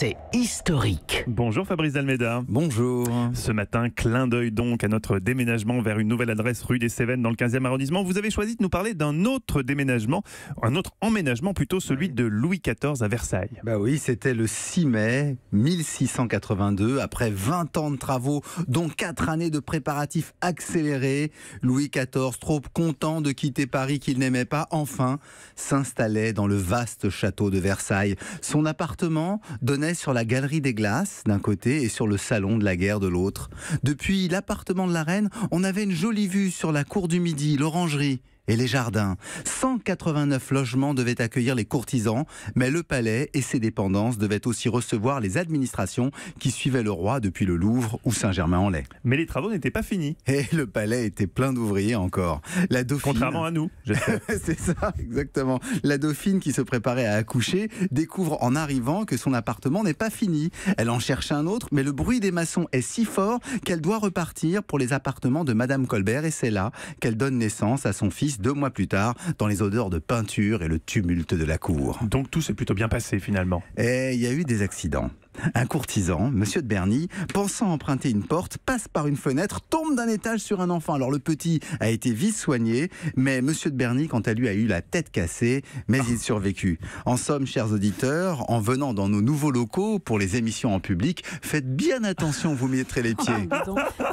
c'est historique. Bonjour Fabrice Almeida. Bonjour. Ce matin, clin d'œil donc à notre déménagement vers une nouvelle adresse rue des Cévennes dans le 15e arrondissement. Vous avez choisi de nous parler d'un autre déménagement, un autre emménagement plutôt, celui de Louis XIV à Versailles. Bah oui, c'était le 6 mai 1682, après 20 ans de travaux, dont 4 années de préparatifs accélérés. Louis XIV, trop content de quitter Paris qu'il n'aimait pas, enfin s'installait dans le vaste château de Versailles. Son appartement donnait sur la galerie des glaces d'un côté et sur le salon de la guerre de l'autre. Depuis l'appartement de la reine, on avait une jolie vue sur la cour du Midi, l'orangerie et les jardins. 189 logements devaient accueillir les courtisans, mais le palais et ses dépendances devaient aussi recevoir les administrations qui suivaient le roi depuis le Louvre ou Saint-Germain-en-Laye. Mais les travaux n'étaient pas finis. Et le palais était plein d'ouvriers encore. La dauphine... Contrairement à nous. C'est ça, exactement. La dauphine qui se préparait à accoucher découvre en arrivant que son appartement n'est pas fini. Elle en cherche un autre, mais le bruit des maçons est si fort qu'elle doit repartir pour les appartements de Madame Colbert et c'est là qu'elle donne naissance à son fils deux mois plus tard dans les odeurs de peinture et le tumulte de la cour. Donc tout s'est plutôt bien passé finalement. Et eh, il y a eu des accidents. Un courtisan, monsieur de Berny, pensant emprunter une porte, passe par une fenêtre, tombe d'un étage sur un enfant. Alors le petit a été vite soigné, mais monsieur de Berny, quant à lui, a eu la tête cassée, mais il survécut. En somme, chers auditeurs, en venant dans nos nouveaux locaux pour les émissions en public, faites bien attention, vous mettrez les pieds. Ah,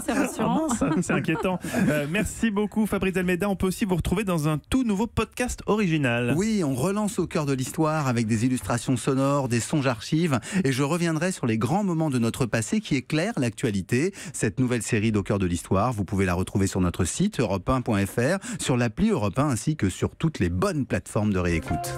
c'est rassurant. Ah c'est inquiétant. Euh, merci beaucoup, Fabrice Almeida. On peut aussi vous retrouver dans un tout nouveau podcast original. Oui, on relance au cœur de l'histoire avec des illustrations sonores, des songes archives, et je reviens sur les grands moments de notre passé qui éclairent l'actualité. Cette nouvelle série d'Au cœur de l'histoire, vous pouvez la retrouver sur notre site europe1.fr, sur l'appli Europe 1 ainsi que sur toutes les bonnes plateformes de réécoute.